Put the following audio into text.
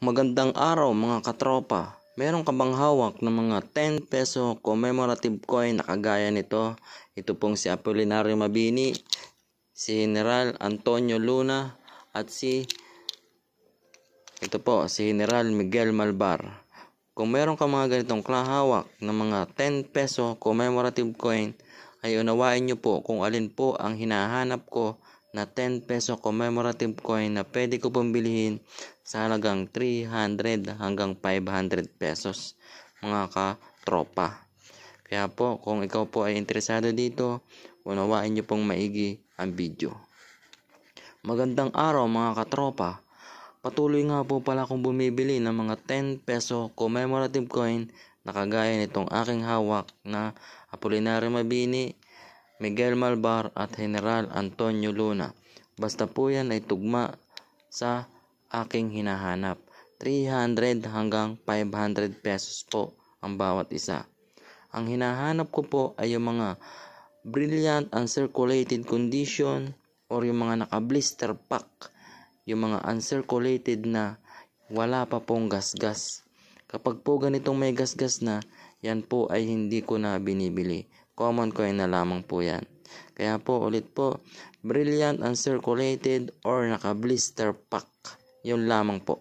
Magandang araw mga katropa. Meron ka bang hawak ng mga 10 peso commemorative coin na kagaya nito? Ito pong si Apolinario Mabini, si General Antonio Luna at si ito po si General Miguel Malbar. Kung meron ka mga ganitong klahawak ng mga 10 peso commemorative coin, ay unawain nyo po kung alin po ang hinahanap ko na 10 peso commemorative coin na pwede ko pambilihin sa halagang 300 hanggang 500 pesos mga katropa. Kaya po kung ikaw po ay interesado dito, unawain nyo pong maigi ang video. Magandang araw mga katropa. Patuloy nga po pala kung bumibili ng mga 10 peso commemorative coin na kagaya nitong aking hawak na Apolinario Mabini Miguel Malbar at General Antonio Luna. Basta po yan ay tugma sa aking hinahanap. 300 hanggang 500 pesos po ang bawat isa. Ang hinahanap ko po ay yung mga brilliant uncirculated condition or yung mga naka-blister pack, yung mga uncirculated na wala pa pong gasgas. Kapag po ganitong may gasgas na, yan po ay hindi ko na binibili Common coin na lamang po yan. Kaya po ulit po, brilliant uncirculated or naka blister pack. Yun lamang po.